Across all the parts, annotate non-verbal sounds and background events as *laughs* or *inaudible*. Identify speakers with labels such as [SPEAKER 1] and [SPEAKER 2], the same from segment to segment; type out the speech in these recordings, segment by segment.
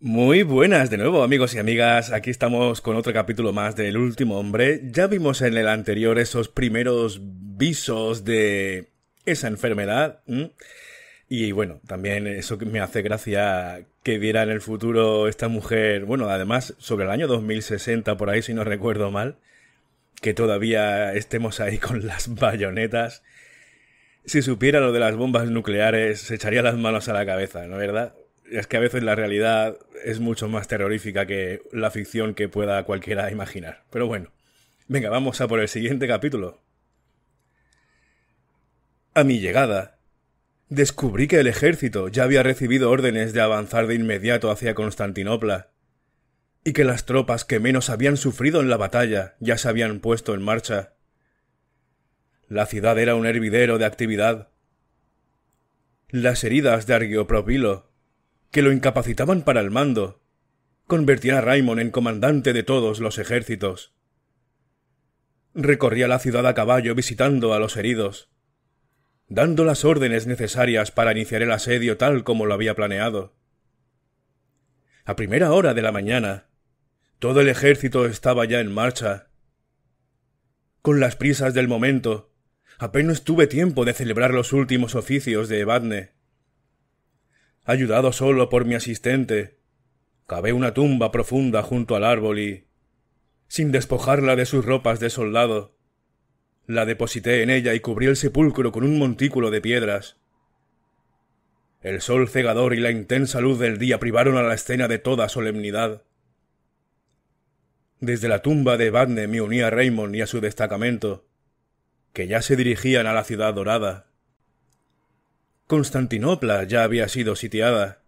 [SPEAKER 1] Muy buenas de nuevo amigos y amigas, aquí estamos con otro capítulo más del último hombre. Ya vimos en el anterior esos primeros visos de esa enfermedad. Y bueno, también eso me hace gracia que viera en el futuro esta mujer, bueno, además sobre el año 2060 por ahí si no recuerdo mal, que todavía estemos ahí *laughs* con las bayonetas. Si supiera lo de las bombas nucleares, se echaría las manos a la cabeza, ¿no es verdad? es que a veces la realidad es mucho más terrorífica que la ficción que pueda cualquiera imaginar. Pero bueno, venga, vamos a por el siguiente capítulo. A mi llegada, descubrí que el ejército ya había recibido órdenes de avanzar de inmediato hacia Constantinopla, y que las tropas que menos habían sufrido en la batalla ya se habían puesto en marcha. La ciudad era un hervidero de actividad. Las heridas de Argiopropilo que lo incapacitaban para el mando, convertía a Raymond en comandante de todos los ejércitos. Recorría la ciudad a caballo visitando a los heridos, dando las órdenes necesarias para iniciar el asedio tal como lo había planeado. A primera hora de la mañana, todo el ejército estaba ya en marcha. Con las prisas del momento, apenas tuve tiempo de celebrar los últimos oficios de Evadne ayudado solo por mi asistente, cavé una tumba profunda junto al árbol y, sin despojarla de sus ropas de soldado, la deposité en ella y cubrí el sepulcro con un montículo de piedras. El sol cegador y la intensa luz del día privaron a la escena de toda solemnidad. Desde la tumba de Badne me uní a Raymond y a su destacamento, que ya se dirigían a la ciudad dorada. Constantinopla ya había sido sitiada.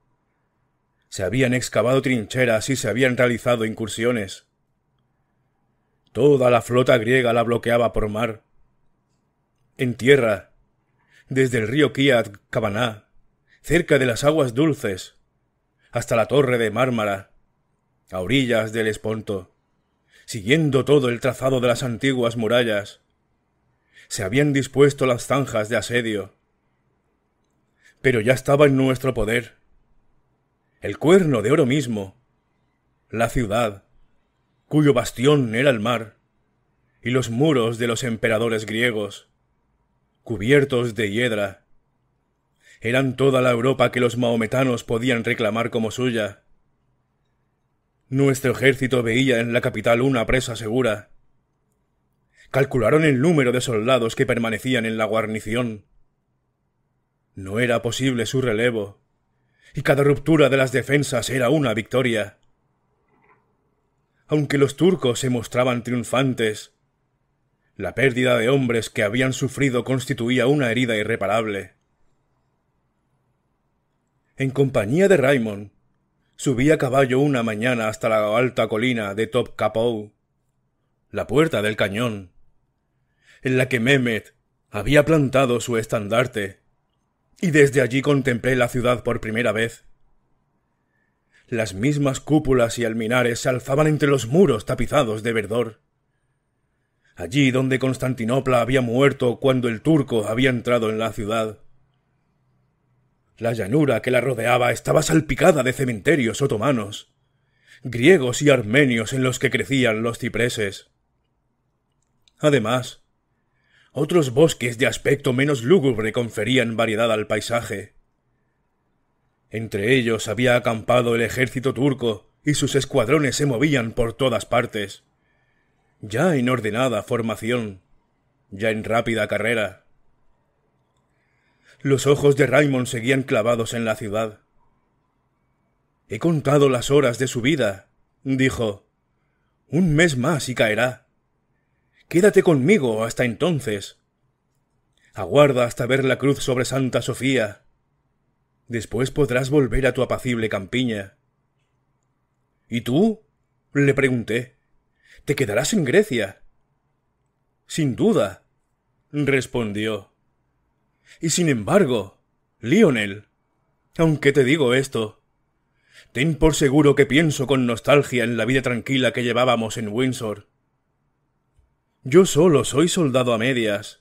[SPEAKER 1] Se habían excavado trincheras y se habían realizado incursiones. Toda la flota griega la bloqueaba por mar. En tierra, desde el río kiad Kabaná, cerca de las aguas dulces, hasta la torre de Mármara, a orillas del Esponto, siguiendo todo el trazado de las antiguas murallas. Se habían dispuesto las zanjas de asedio pero ya estaba en nuestro poder. El cuerno de oro mismo, la ciudad, cuyo bastión era el mar, y los muros de los emperadores griegos, cubiertos de hiedra, eran toda la Europa que los mahometanos podían reclamar como suya. Nuestro ejército veía en la capital una presa segura. Calcularon el número de soldados que permanecían en la guarnición no era posible su relevo, y cada ruptura de las defensas era una victoria. Aunque los turcos se mostraban triunfantes, la pérdida de hombres que habían sufrido constituía una herida irreparable. En compañía de Raymond, subí a caballo una mañana hasta la alta colina de Top Capou, la puerta del cañón, en la que Mehmet había plantado su estandarte y desde allí contemplé la ciudad por primera vez. Las mismas cúpulas y alminares se alzaban entre los muros tapizados de verdor. Allí donde Constantinopla había muerto cuando el turco había entrado en la ciudad. La llanura que la rodeaba estaba salpicada de cementerios otomanos, griegos y armenios en los que crecían los cipreses. Además, otros bosques de aspecto menos lúgubre conferían variedad al paisaje. Entre ellos había acampado el ejército turco, y sus escuadrones se movían por todas partes. Ya en ordenada formación, ya en rápida carrera. Los ojos de Raymond seguían clavados en la ciudad. He contado las horas de su vida, dijo. Un mes más y caerá. Quédate conmigo hasta entonces. Aguarda hasta ver la cruz sobre Santa Sofía. Después podrás volver a tu apacible campiña. ¿Y tú? le pregunté. ¿Te quedarás en Grecia? Sin duda, respondió. Y sin embargo, Lionel, aunque te digo esto, ten por seguro que pienso con nostalgia en la vida tranquila que llevábamos en Windsor. Yo solo soy soldado a medias.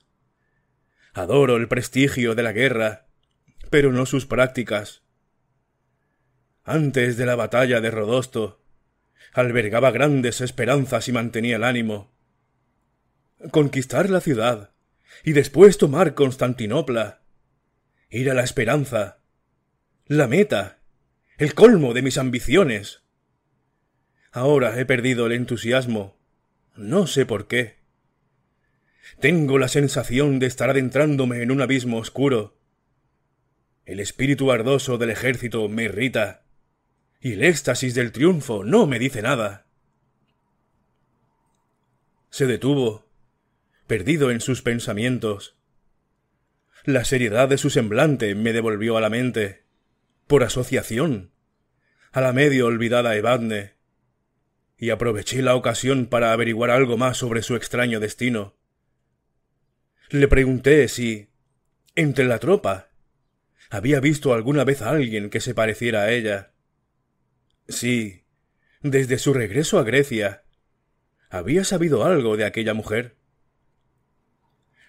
[SPEAKER 1] Adoro el prestigio de la guerra, pero no sus prácticas. Antes de la batalla de Rodosto, albergaba grandes esperanzas y mantenía el ánimo. Conquistar la ciudad y después tomar Constantinopla. Ir a la esperanza, la meta, el colmo de mis ambiciones. Ahora he perdido el entusiasmo. No sé por qué. Tengo la sensación de estar adentrándome en un abismo oscuro. El espíritu ardoso del ejército me irrita. Y el éxtasis del triunfo no me dice nada. Se detuvo, perdido en sus pensamientos. La seriedad de su semblante me devolvió a la mente, por asociación, a la medio olvidada Evadne, y aproveché la ocasión para averiguar algo más sobre su extraño destino. Le pregunté si, entre la tropa, había visto alguna vez a alguien que se pareciera a ella. Sí, desde su regreso a Grecia, había sabido algo de aquella mujer.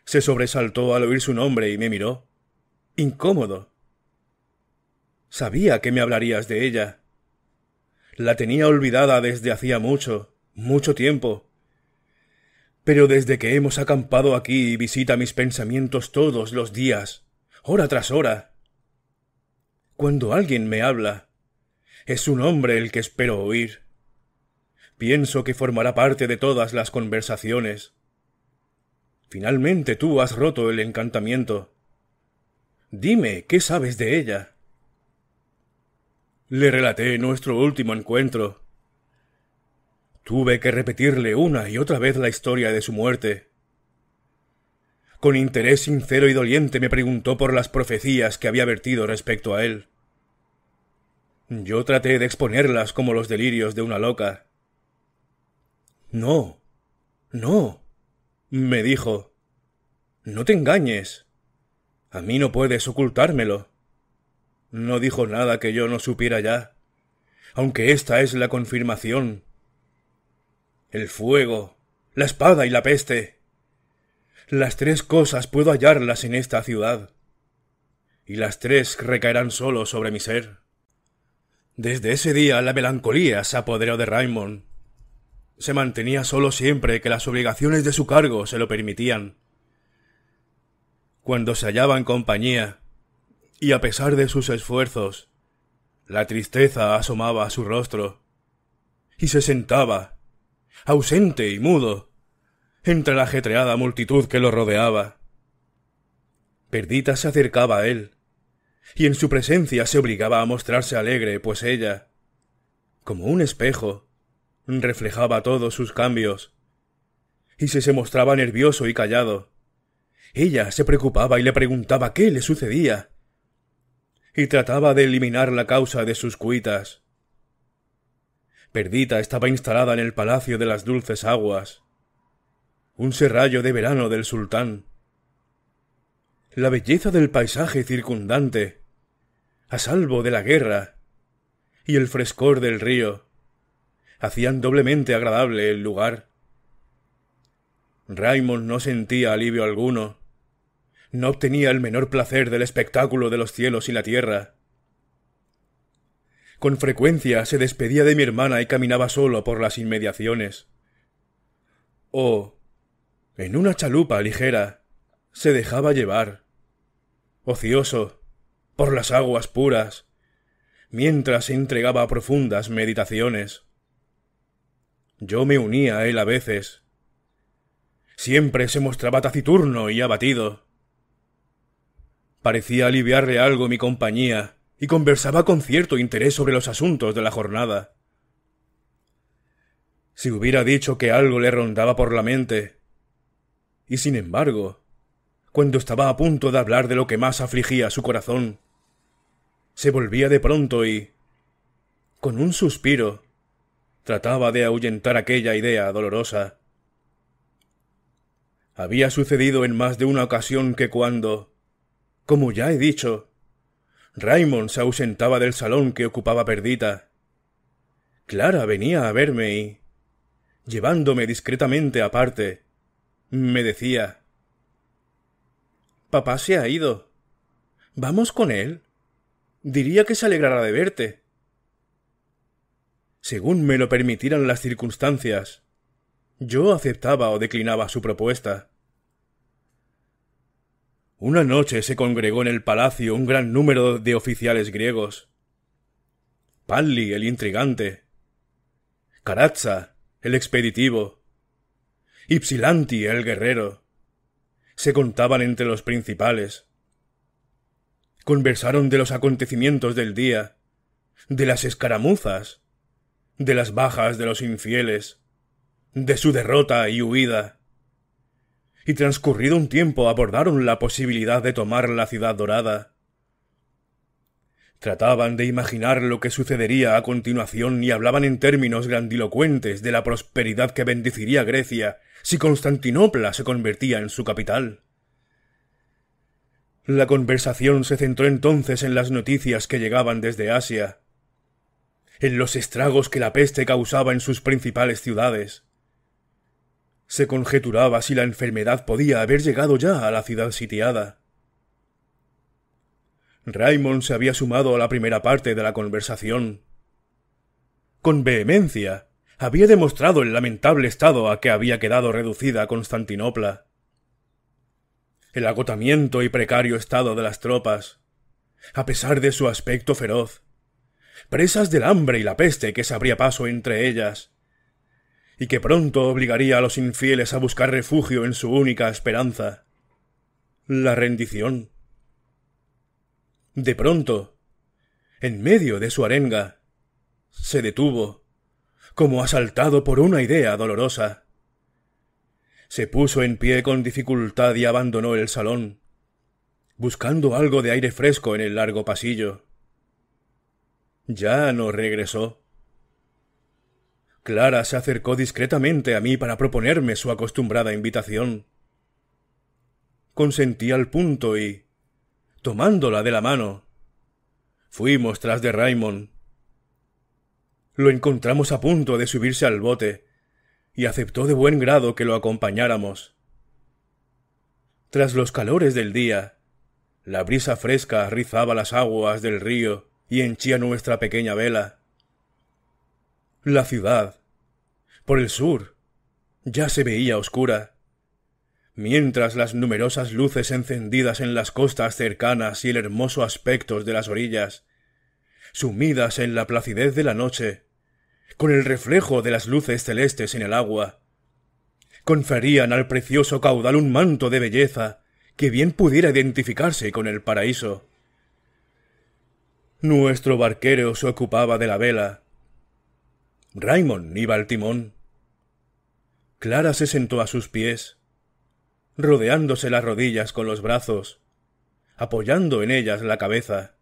[SPEAKER 1] Se sobresaltó al oír su nombre y me miró, incómodo. Sabía que me hablarías de ella. La tenía olvidada desde hacía mucho, mucho tiempo. Pero desde que hemos acampado aquí visita mis pensamientos todos los días, hora tras hora. Cuando alguien me habla, es un hombre el que espero oír. Pienso que formará parte de todas las conversaciones. Finalmente tú has roto el encantamiento. Dime, ¿qué sabes de ella? Le relaté nuestro último encuentro, Tuve que repetirle una y otra vez la historia de su muerte. Con interés sincero y doliente me preguntó por las profecías que había vertido respecto a él. Yo traté de exponerlas como los delirios de una loca. No, no, me dijo. No te engañes. A mí no puedes ocultármelo. No dijo nada que yo no supiera ya, aunque esta es la confirmación el fuego, la espada y la peste. Las tres cosas puedo hallarlas en esta ciudad, y las tres recaerán solo sobre mi ser. Desde ese día la melancolía se apoderó de Raymond. Se mantenía solo siempre que las obligaciones de su cargo se lo permitían. Cuando se hallaba en compañía, y a pesar de sus esfuerzos, la tristeza asomaba a su rostro, y se sentaba ausente y mudo, entre la ajetreada multitud que lo rodeaba. Perdita se acercaba a él, y en su presencia se obligaba a mostrarse alegre, pues ella, como un espejo, reflejaba todos sus cambios. Y si se mostraba nervioso y callado, ella se preocupaba y le preguntaba qué le sucedía, y trataba de eliminar la causa de sus cuitas. Perdita estaba instalada en el Palacio de las Dulces Aguas, un serrallo de verano del sultán. La belleza del paisaje circundante, a salvo de la guerra, y el frescor del río, hacían doblemente agradable el lugar. Raymond no sentía alivio alguno, no obtenía el menor placer del espectáculo de los cielos y la tierra. Con frecuencia se despedía de mi hermana y caminaba solo por las inmediaciones. O, en una chalupa ligera, se dejaba llevar, ocioso, por las aguas puras, mientras se entregaba a profundas meditaciones. Yo me unía a él a veces. Siempre se mostraba taciturno y abatido. Parecía aliviarle algo mi compañía, y conversaba con cierto interés sobre los asuntos de la jornada. Si hubiera dicho que algo le rondaba por la mente. Y sin embargo, cuando estaba a punto de hablar de lo que más afligía su corazón, se volvía de pronto y, con un suspiro, trataba de ahuyentar aquella idea dolorosa. Había sucedido en más de una ocasión que cuando, como ya he dicho, Raymond se ausentaba del salón que ocupaba Perdita. Clara venía a verme y, llevándome discretamente aparte, me decía Papá se ha ido. ¿Vamos con él? Diría que se alegrará de verte. Según me lo permitieran las circunstancias, yo aceptaba o declinaba su propuesta. Una noche se congregó en el palacio un gran número de oficiales griegos. Palli, el intrigante, Carazza, el expeditivo, Ypsilanti, el guerrero, se contaban entre los principales. Conversaron de los acontecimientos del día, de las escaramuzas, de las bajas de los infieles, de su derrota y huida, y transcurrido un tiempo abordaron la posibilidad de tomar la ciudad dorada. Trataban de imaginar lo que sucedería a continuación y hablaban en términos grandilocuentes de la prosperidad que bendeciría Grecia si Constantinopla se convertía en su capital. La conversación se centró entonces en las noticias que llegaban desde Asia, en los estragos que la peste causaba en sus principales ciudades, se conjeturaba si la enfermedad podía haber llegado ya a la ciudad sitiada. Raymond se había sumado a la primera parte de la conversación. Con vehemencia, había demostrado el lamentable estado a que había quedado reducida Constantinopla. El agotamiento y precario estado de las tropas, a pesar de su aspecto feroz, presas del hambre y la peste que se abría paso entre ellas, y que pronto obligaría a los infieles a buscar refugio en su única esperanza, la rendición. De pronto, en medio de su arenga, se detuvo, como asaltado por una idea dolorosa. Se puso en pie con dificultad y abandonó el salón, buscando algo de aire fresco en el largo pasillo. Ya no regresó. Clara se acercó discretamente a mí para proponerme su acostumbrada invitación. Consentí al punto y, tomándola de la mano, fuimos tras de Raymond. Lo encontramos a punto de subirse al bote, y aceptó de buen grado que lo acompañáramos. Tras los calores del día, la brisa fresca rizaba las aguas del río y henchía nuestra pequeña vela. La ciudad, por el sur, ya se veía oscura, mientras las numerosas luces encendidas en las costas cercanas y el hermoso aspecto de las orillas, sumidas en la placidez de la noche, con el reflejo de las luces celestes en el agua, conferían al precioso caudal un manto de belleza que bien pudiera identificarse con el paraíso. Nuestro barquero se ocupaba de la vela, Raymond iba al timón. Clara se sentó a sus pies, rodeándose las rodillas con los brazos, apoyando en ellas la cabeza.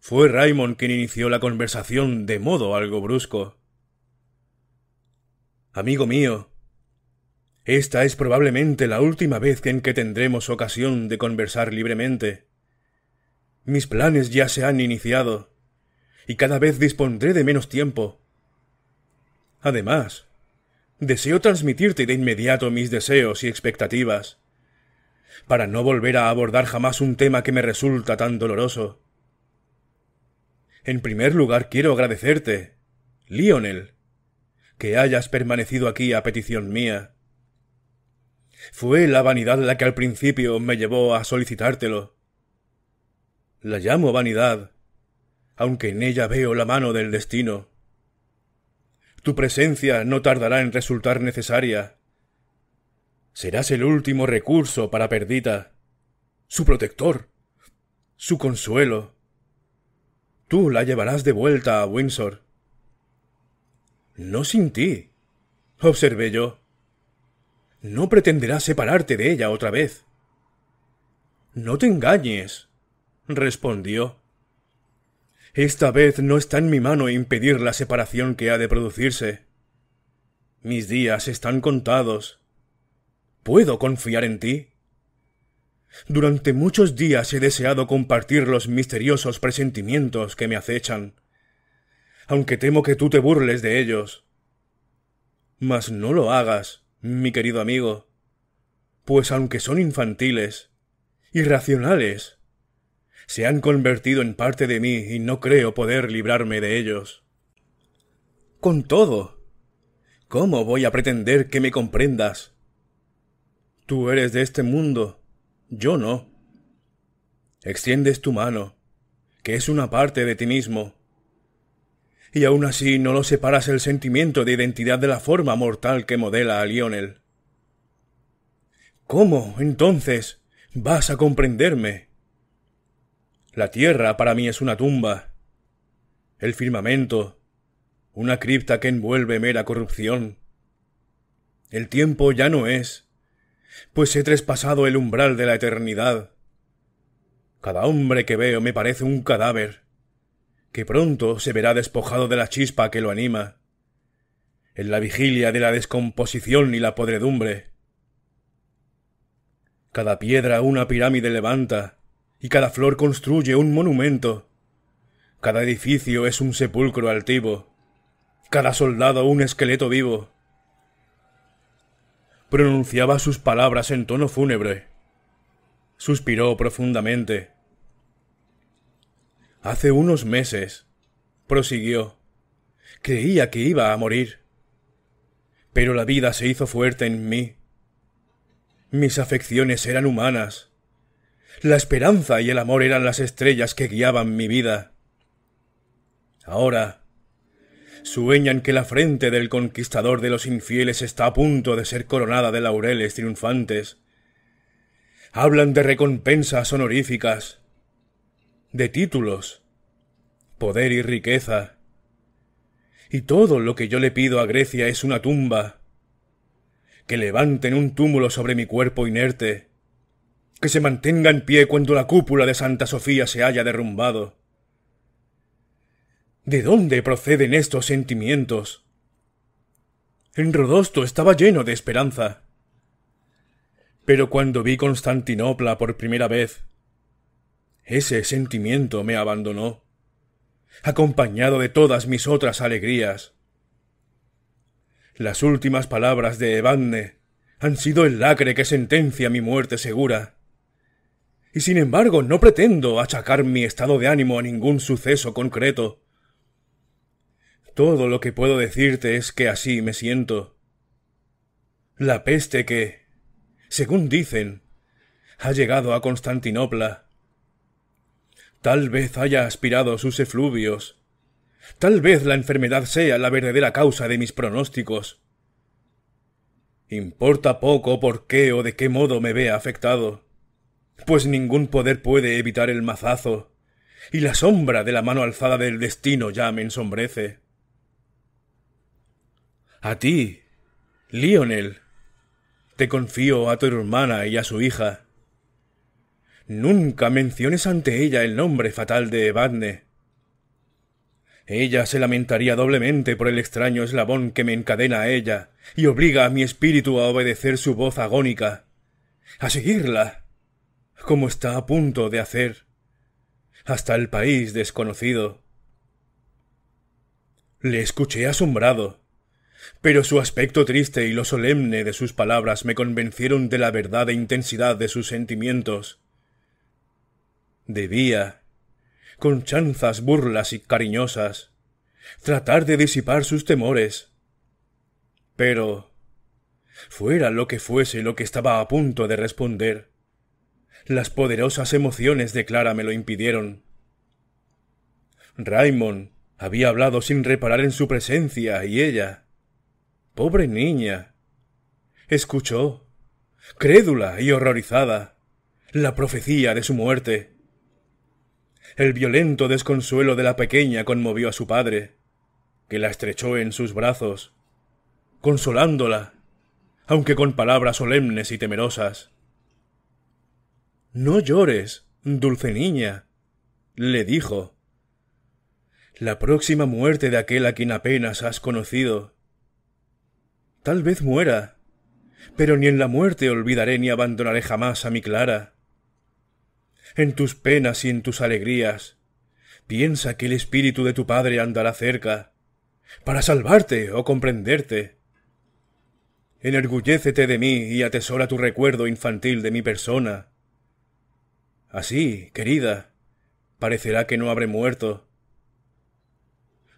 [SPEAKER 1] Fue Raymond quien inició la conversación de modo algo brusco. Amigo mío, esta es probablemente la última vez en que tendremos ocasión de conversar libremente. Mis planes ya se han iniciado, y cada vez dispondré de menos tiempo. Además, deseo transmitirte de inmediato mis deseos y expectativas, para no volver a abordar jamás un tema que me resulta tan doloroso. En primer lugar, quiero agradecerte, Lionel, que hayas permanecido aquí a petición mía. Fue la vanidad la que al principio me llevó a solicitártelo. La llamo vanidad, aunque en ella veo la mano del destino. Tu presencia no tardará en resultar necesaria. Serás el último recurso para Perdita, su protector, su consuelo. Tú la llevarás de vuelta a Windsor. No sin ti, observé yo. No pretenderás separarte de ella otra vez. No te engañes, respondió. Esta vez no está en mi mano impedir la separación que ha de producirse. Mis días están contados. ¿Puedo confiar en ti? Durante muchos días he deseado compartir los misteriosos presentimientos que me acechan, aunque temo que tú te burles de ellos. Mas no lo hagas, mi querido amigo, pues aunque son infantiles, irracionales, se han convertido en parte de mí y no creo poder librarme de ellos. Con todo, ¿cómo voy a pretender que me comprendas? Tú eres de este mundo, yo no. Extiendes tu mano, que es una parte de ti mismo. Y aún así no lo separas el sentimiento de identidad de la forma mortal que modela a Lionel. ¿Cómo, entonces, vas a comprenderme? La tierra para mí es una tumba. El firmamento, una cripta que envuelve mera corrupción. El tiempo ya no es, pues he traspasado el umbral de la eternidad. Cada hombre que veo me parece un cadáver, que pronto se verá despojado de la chispa que lo anima, en la vigilia de la descomposición y la podredumbre. Cada piedra una pirámide levanta, y cada flor construye un monumento. Cada edificio es un sepulcro altivo, cada soldado un esqueleto vivo. Pronunciaba sus palabras en tono fúnebre. Suspiró profundamente. Hace unos meses, prosiguió, creía que iba a morir. Pero la vida se hizo fuerte en mí. Mis afecciones eran humanas la esperanza y el amor eran las estrellas que guiaban mi vida. Ahora, sueñan que la frente del conquistador de los infieles está a punto de ser coronada de laureles triunfantes. Hablan de recompensas honoríficas, de títulos, poder y riqueza. Y todo lo que yo le pido a Grecia es una tumba. Que levanten un túmulo sobre mi cuerpo inerte que se mantenga en pie cuando la cúpula de Santa Sofía se haya derrumbado. ¿De dónde proceden estos sentimientos? En Rodosto estaba lleno de esperanza. Pero cuando vi Constantinopla por primera vez, ese sentimiento me abandonó, acompañado de todas mis otras alegrías. Las últimas palabras de Evadne han sido el lacre que sentencia mi muerte segura y sin embargo no pretendo achacar mi estado de ánimo a ningún suceso concreto. Todo lo que puedo decirte es que así me siento. La peste que, según dicen, ha llegado a Constantinopla. Tal vez haya aspirado sus efluvios. Tal vez la enfermedad sea la verdadera causa de mis pronósticos. Importa poco por qué o de qué modo me vea afectado pues ningún poder puede evitar el mazazo, y la sombra de la mano alzada del destino ya me ensombrece. A ti, Lionel, te confío a tu hermana y a su hija. Nunca menciones ante ella el nombre fatal de Evadne. Ella se lamentaría doblemente por el extraño eslabón que me encadena a ella y obliga a mi espíritu a obedecer su voz agónica, a seguirla, como está a punto de hacer, hasta el país desconocido. Le escuché asombrado, pero su aspecto triste y lo solemne de sus palabras me convencieron de la verdad e intensidad de sus sentimientos. Debía, con chanzas burlas y cariñosas, tratar de disipar sus temores. Pero, fuera lo que fuese lo que estaba a punto de responder, las poderosas emociones de Clara me lo impidieron. Raymond había hablado sin reparar en su presencia y ella. Pobre niña. Escuchó, crédula y horrorizada, la profecía de su muerte. El violento desconsuelo de la pequeña conmovió a su padre, que la estrechó en sus brazos, consolándola, aunque con palabras solemnes y temerosas. No llores, dulce niña, le dijo. La próxima muerte de aquel a quien apenas has conocido. Tal vez muera, pero ni en la muerte olvidaré ni abandonaré jamás a mi Clara. En tus penas y en tus alegrías, piensa que el espíritu de tu padre andará cerca, para salvarte o comprenderte. Enorgullécete de mí y atesora tu recuerdo infantil de mi persona Así, querida. Parecerá que no habré muerto.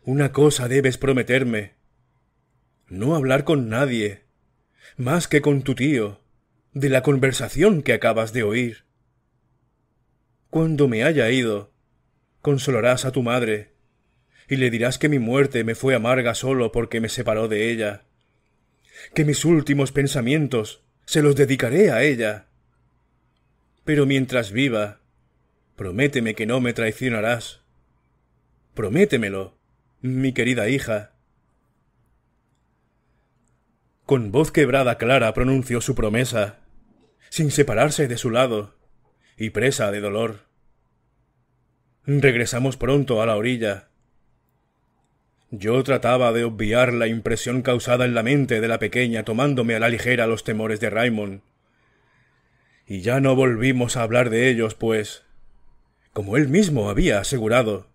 [SPEAKER 1] Una cosa debes prometerme. No hablar con nadie, más que con tu tío, de la conversación que acabas de oír. Cuando me haya ido, consolarás a tu madre, y le dirás que mi muerte me fue amarga solo porque me separó de ella, que mis últimos pensamientos se los dedicaré a ella, pero mientras viva, prométeme que no me traicionarás. Prométemelo, mi querida hija. Con voz quebrada Clara pronunció su promesa, sin separarse de su lado, y presa de dolor. Regresamos pronto a la orilla. Yo trataba de obviar la impresión causada en la mente de la pequeña tomándome a la ligera los temores de Raymond, y ya no volvimos a hablar de ellos, pues, como él mismo había asegurado,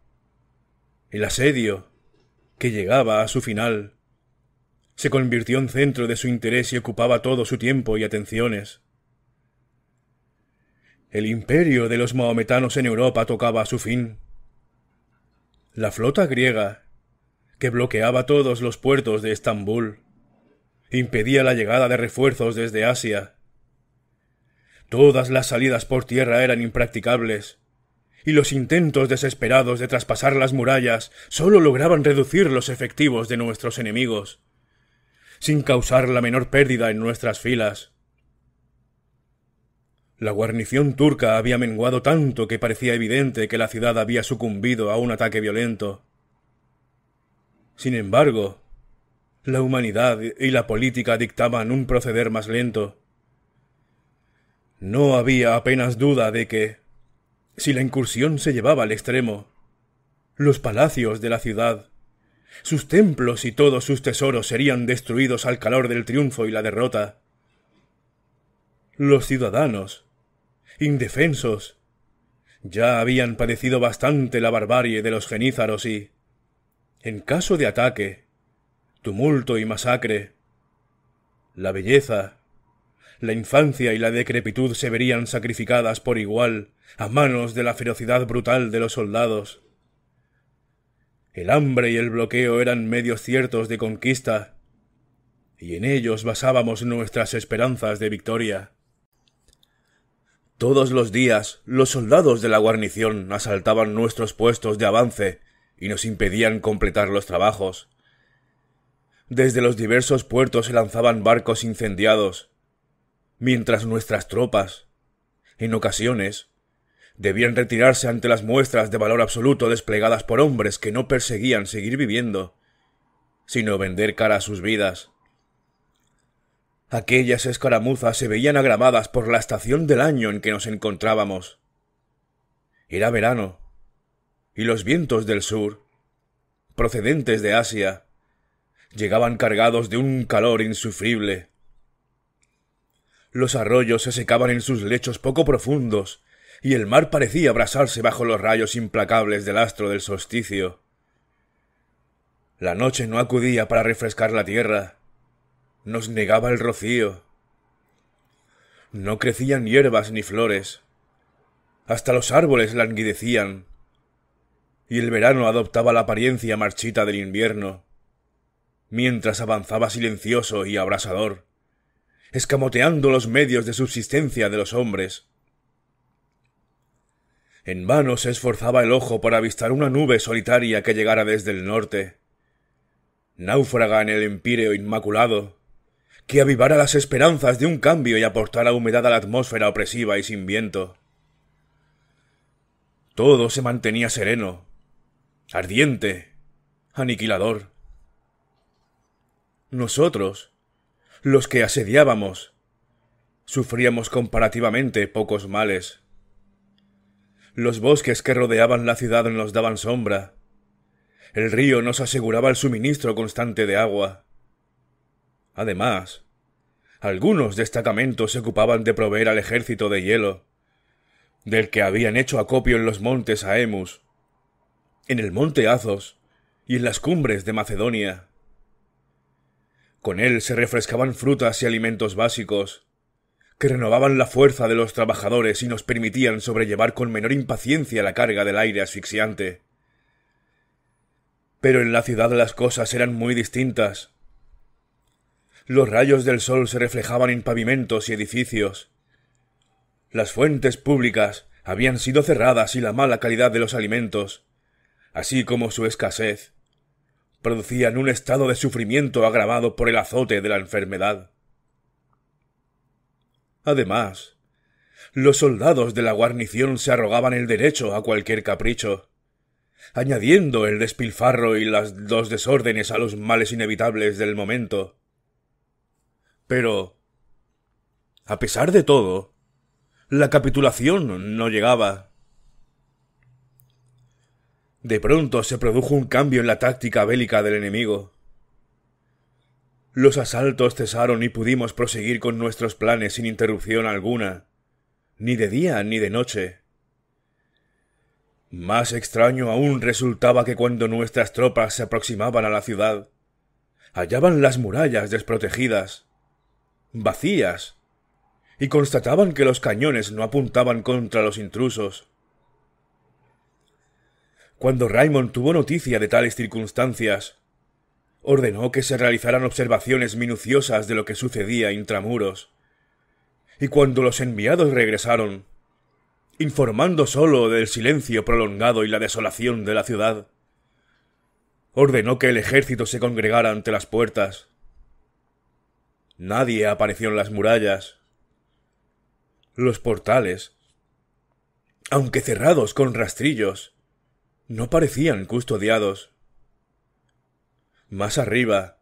[SPEAKER 1] el asedio, que llegaba a su final, se convirtió en centro de su interés y ocupaba todo su tiempo y atenciones. El imperio de los mahometanos en Europa tocaba a su fin. La flota griega, que bloqueaba todos los puertos de Estambul, impedía la llegada de refuerzos desde Asia Todas las salidas por tierra eran impracticables, y los intentos desesperados de traspasar las murallas solo lograban reducir los efectivos de nuestros enemigos, sin causar la menor pérdida en nuestras filas. La guarnición turca había menguado tanto que parecía evidente que la ciudad había sucumbido a un ataque violento. Sin embargo, la humanidad y la política dictaban un proceder más lento, no había apenas duda de que, si la incursión se llevaba al extremo, los palacios de la ciudad, sus templos y todos sus tesoros serían destruidos al calor del triunfo y la derrota. Los ciudadanos, indefensos, ya habían padecido bastante la barbarie de los genízaros y, en caso de ataque, tumulto y masacre, la belleza, la infancia y la decrepitud se verían sacrificadas por igual a manos de la ferocidad brutal de los soldados. El hambre y el bloqueo eran medios ciertos de conquista, y en ellos basábamos nuestras esperanzas de victoria. Todos los días los soldados de la guarnición asaltaban nuestros puestos de avance y nos impedían completar los trabajos. Desde los diversos puertos se lanzaban barcos incendiados, mientras nuestras tropas, en ocasiones, debían retirarse ante las muestras de valor absoluto desplegadas por hombres que no perseguían seguir viviendo, sino vender cara a sus vidas. Aquellas escaramuzas se veían agravadas por la estación del año en que nos encontrábamos. Era verano, y los vientos del sur, procedentes de Asia, llegaban cargados de un calor insufrible los arroyos se secaban en sus lechos poco profundos, y el mar parecía abrasarse bajo los rayos implacables del astro del solsticio. La noche no acudía para refrescar la tierra. Nos negaba el rocío. No crecían hierbas ni flores. Hasta los árboles languidecían. Y el verano adoptaba la apariencia marchita del invierno, mientras avanzaba silencioso y abrasador escamoteando los medios de subsistencia de los hombres. En vano se esforzaba el ojo por avistar una nube solitaria que llegara desde el norte, náufraga en el empíreo inmaculado, que avivara las esperanzas de un cambio y aportara humedad a la atmósfera opresiva y sin viento. Todo se mantenía sereno, ardiente, aniquilador. Nosotros, los que asediábamos. Sufríamos comparativamente pocos males. Los bosques que rodeaban la ciudad nos daban sombra. El río nos aseguraba el suministro constante de agua. Además, algunos destacamentos se ocupaban de proveer al ejército de hielo, del que habían hecho acopio en los montes Aemus, en el monte Azos y en las cumbres de Macedonia. Con él se refrescaban frutas y alimentos básicos, que renovaban la fuerza de los trabajadores y nos permitían sobrellevar con menor impaciencia la carga del aire asfixiante. Pero en la ciudad las cosas eran muy distintas. Los rayos del sol se reflejaban en pavimentos y edificios. Las fuentes públicas habían sido cerradas y la mala calidad de los alimentos, así como su escasez, producían un estado de sufrimiento agravado por el azote de la enfermedad. Además, los soldados de la guarnición se arrogaban el derecho a cualquier capricho, añadiendo el despilfarro y las, dos desórdenes a los males inevitables del momento. Pero, a pesar de todo, la capitulación no llegaba. De pronto se produjo un cambio en la táctica bélica del enemigo. Los asaltos cesaron y pudimos proseguir con nuestros planes sin interrupción alguna, ni de día ni de noche. Más extraño aún resultaba que cuando nuestras tropas se aproximaban a la ciudad, hallaban las murallas desprotegidas, vacías, y constataban que los cañones no apuntaban contra los intrusos. Cuando Raymond tuvo noticia de tales circunstancias, ordenó que se realizaran observaciones minuciosas de lo que sucedía intramuros. Y cuando los enviados regresaron, informando sólo del silencio prolongado y la desolación de la ciudad, ordenó que el ejército se congregara ante las puertas. Nadie apareció en las murallas. Los portales, aunque cerrados con rastrillos, no parecían custodiados. Más arriba,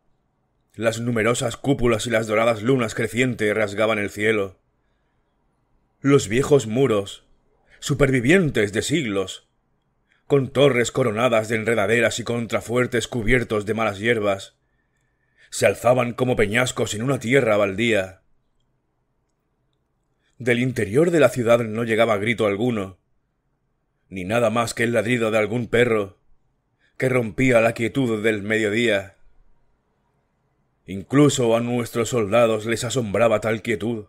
[SPEAKER 1] las numerosas cúpulas y las doradas lunas crecientes rasgaban el cielo. Los viejos muros, supervivientes de siglos, con torres coronadas de enredaderas y contrafuertes cubiertos de malas hierbas, se alzaban como peñascos en una tierra baldía. Del interior de la ciudad no llegaba grito alguno, ni nada más que el ladrido de algún perro que rompía la quietud del mediodía. Incluso a nuestros soldados les asombraba tal quietud.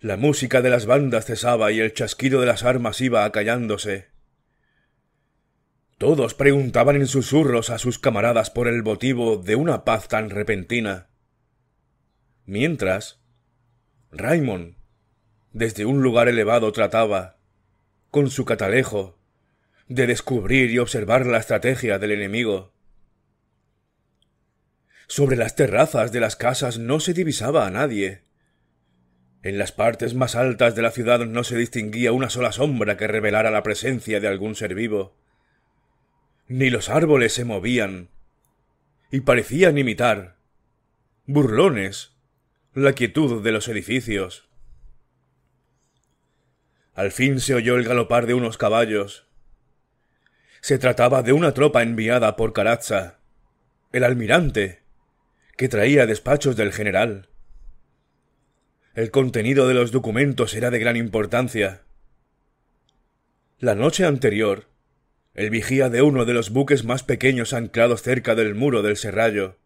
[SPEAKER 1] La música de las bandas cesaba y el chasquido de las armas iba acallándose. Todos preguntaban en susurros a sus camaradas por el motivo de una paz tan repentina. Mientras, Raymond, desde un lugar elevado, trataba, con su catalejo, de descubrir y observar la estrategia del enemigo. Sobre las terrazas de las casas no se divisaba a nadie. En las partes más altas de la ciudad no se distinguía una sola sombra que revelara la presencia de algún ser vivo. Ni los árboles se movían, y parecían imitar, burlones, la quietud de los edificios. Al fin se oyó el galopar de unos caballos. Se trataba de una tropa enviada por Carazza, el almirante, que traía despachos del general. El contenido de los documentos era de gran importancia. La noche anterior, el vigía de uno de los buques más pequeños anclados cerca del muro del serrallo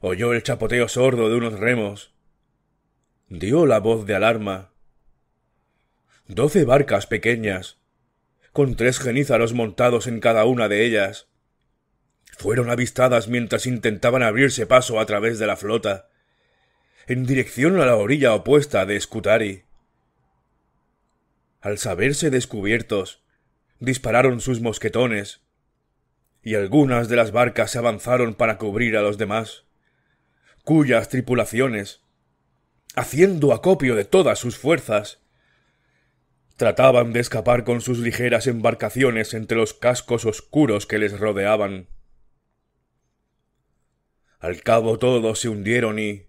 [SPEAKER 1] oyó el chapoteo sordo de unos remos. Dio la voz de alarma doce barcas pequeñas, con tres genízaros montados en cada una de ellas. Fueron avistadas mientras intentaban abrirse paso a través de la flota, en dirección a la orilla opuesta de Scutari. Al saberse descubiertos, dispararon sus mosquetones, y algunas de las barcas se avanzaron para cubrir a los demás, cuyas tripulaciones, haciendo acopio de todas sus fuerzas, trataban de escapar con sus ligeras embarcaciones entre los cascos oscuros que les rodeaban. Al cabo todos se hundieron y,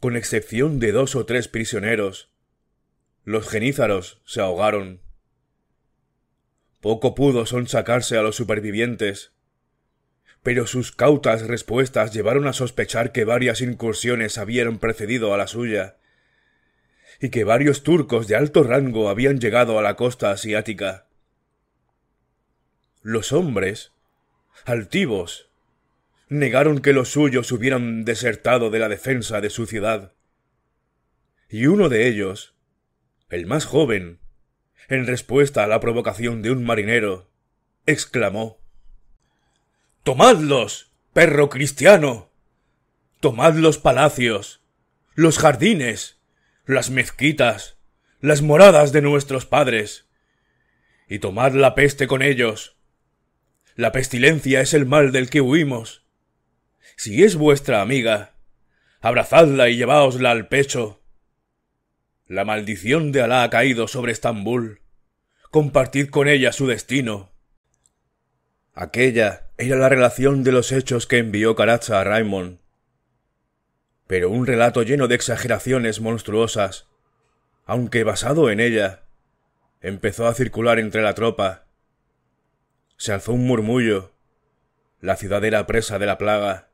[SPEAKER 1] con excepción de dos o tres prisioneros, los genízaros se ahogaron. Poco pudo sacarse a los supervivientes, pero sus cautas respuestas llevaron a sospechar que varias incursiones habían precedido a la suya, y que varios turcos de alto rango habían llegado a la costa asiática. Los hombres, altivos, negaron que los suyos hubieran desertado de la defensa de su ciudad. Y uno de ellos, el más joven, en respuesta a la provocación de un marinero, exclamó Tomadlos, perro cristiano. Tomad los palacios, los jardines, las mezquitas, las moradas de nuestros padres, y tomad la peste con ellos. La pestilencia es el mal del que huimos. Si es vuestra amiga, abrazadla y lleváosla al pecho. La maldición de Alá ha caído sobre Estambul. Compartid con ella su destino. Aquella era la relación de los hechos que envió Caracha a Raymond pero un relato lleno de exageraciones monstruosas, aunque basado en ella, empezó a circular entre la tropa. Se alzó un murmullo. La ciudad era presa de la plaga.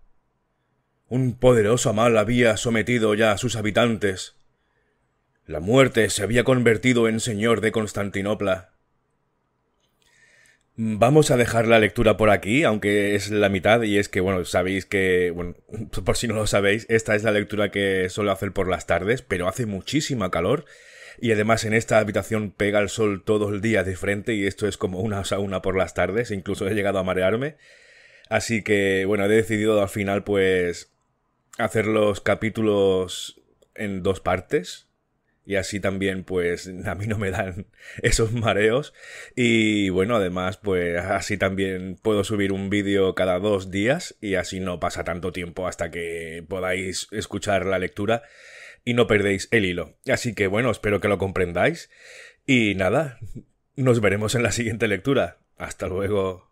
[SPEAKER 1] Un poderoso mal había sometido ya a sus habitantes. La muerte se había convertido en señor de Constantinopla. Vamos a dejar la lectura por aquí, aunque es la mitad, y es que, bueno, sabéis que, bueno, *laughs* por si no lo sabéis, esta es la lectura que suelo hacer por las tardes, pero hace muchísima calor, y además en esta habitación pega el sol todo el día de frente, y esto es como una sauna por las tardes, incluso he llegado a marearme. Así que, bueno, he decidido al final, pues, hacer los capítulos en dos partes, y así también pues a mí no me dan *laughs* esos mareos y bueno además pues así también puedo subir un vídeo cada dos días y así no pasa tanto tiempo hasta que podáis escuchar la lectura y no perdéis el hilo así que bueno espero que lo comprendáis y nada nos veremos en la siguiente lectura hasta luego